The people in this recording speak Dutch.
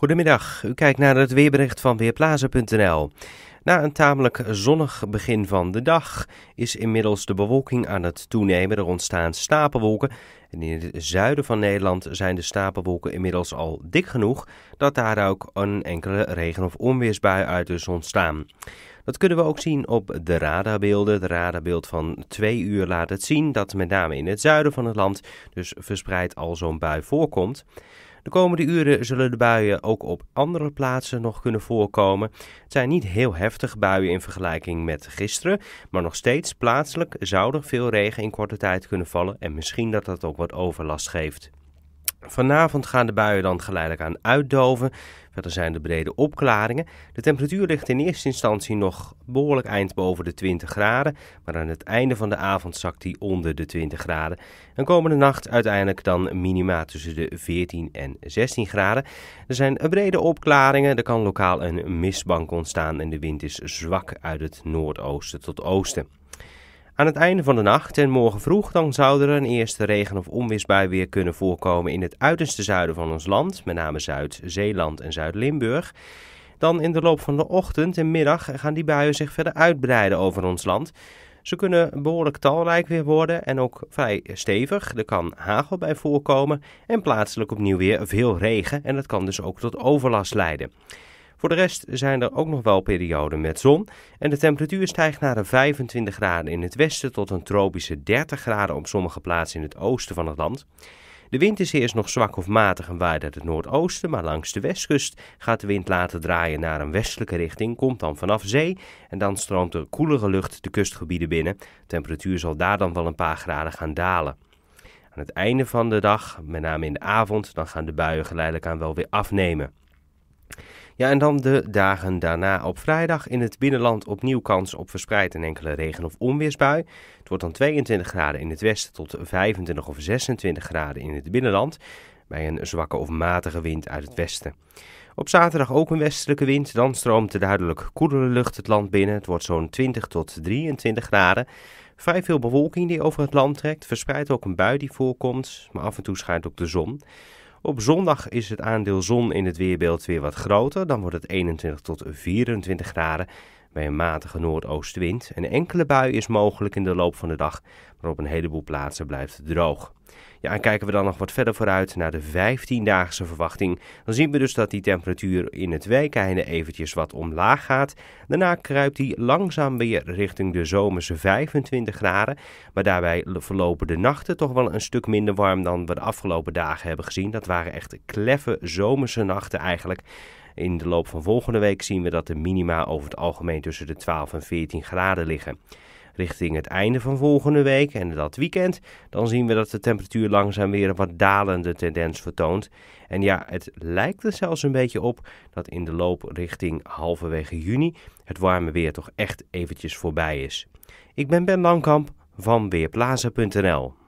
Goedemiddag, u kijkt naar het weerbericht van Weerplaza.nl. Na een tamelijk zonnig begin van de dag is inmiddels de bewolking aan het toenemen. Er ontstaan stapelwolken en in het zuiden van Nederland zijn de stapelwolken inmiddels al dik genoeg dat daar ook een enkele regen- of onweersbui uit is ontstaan. Dat kunnen we ook zien op de radarbeelden. Het radarbeeld van twee uur laat het zien dat met name in het zuiden van het land dus verspreid al zo'n bui voorkomt. De komende uren zullen de buien ook op andere plaatsen nog kunnen voorkomen. Het zijn niet heel heftige buien in vergelijking met gisteren, maar nog steeds plaatselijk zou er veel regen in korte tijd kunnen vallen en misschien dat dat ook wat overlast geeft. Vanavond gaan de buien dan geleidelijk aan uitdoven. Verder zijn er brede opklaringen. De temperatuur ligt in eerste instantie nog behoorlijk eind boven de 20 graden. Maar aan het einde van de avond zakt die onder de 20 graden. En komende nacht uiteindelijk dan minima tussen de 14 en 16 graden. Er zijn brede opklaringen. Er kan lokaal een mistbank ontstaan en de wind is zwak uit het noordoosten tot oosten. Aan het einde van de nacht en morgen vroeg dan zou er een eerste regen- of onweersbui weer kunnen voorkomen in het uiterste zuiden van ons land, met name Zuid-Zeeland en Zuid-Limburg. Dan in de loop van de ochtend en middag gaan die buien zich verder uitbreiden over ons land. Ze kunnen behoorlijk talrijk weer worden en ook vrij stevig. Er kan hagel bij voorkomen en plaatselijk opnieuw weer veel regen en dat kan dus ook tot overlast leiden. Voor de rest zijn er ook nog wel perioden met zon en de temperatuur stijgt naar de 25 graden in het westen tot een tropische 30 graden op sommige plaatsen in het oosten van het land. De wind is eerst nog zwak of matig en waait uit het noordoosten, maar langs de westkust gaat de wind laten draaien naar een westelijke richting, komt dan vanaf zee en dan stroomt er koelere lucht de kustgebieden binnen. De temperatuur zal daar dan wel een paar graden gaan dalen. Aan het einde van de dag, met name in de avond, dan gaan de buien geleidelijk aan wel weer afnemen. Ja, en dan de dagen daarna. Op vrijdag in het binnenland opnieuw kans op verspreid en enkele regen- of onweersbui. Het wordt dan 22 graden in het westen tot 25 of 26 graden in het binnenland. Bij een zwakke of matige wind uit het westen. Op zaterdag ook een westelijke wind. Dan stroomt de duidelijk koelere lucht het land binnen. Het wordt zo'n 20 tot 23 graden. Vrij veel bewolking die over het land trekt. Verspreid ook een bui die voorkomt. Maar af en toe schijnt ook de zon. Op zondag is het aandeel zon in het weerbeeld weer wat groter. Dan wordt het 21 tot 24 graden bij een matige noordoostwind. Een enkele bui is mogelijk in de loop van de dag, maar op een heleboel plaatsen blijft het droog. Ja, en kijken we dan nog wat verder vooruit naar de 15-daagse verwachting, dan zien we dus dat die temperatuur in het weekeinde eventjes wat omlaag gaat. Daarna kruipt die langzaam weer richting de zomerse 25 graden, maar daarbij verlopen de nachten toch wel een stuk minder warm dan we de afgelopen dagen hebben gezien. Dat waren echt kleffe zomerse nachten eigenlijk. In de loop van volgende week zien we dat de minima over het algemeen tussen de 12 en 14 graden liggen richting het einde van volgende week en dat weekend, dan zien we dat de temperatuur langzaam weer een wat dalende tendens vertoont. En ja, het lijkt er zelfs een beetje op dat in de loop richting halverwege juni het warme weer toch echt eventjes voorbij is. Ik ben Ben Langkamp van Weerplaza.nl.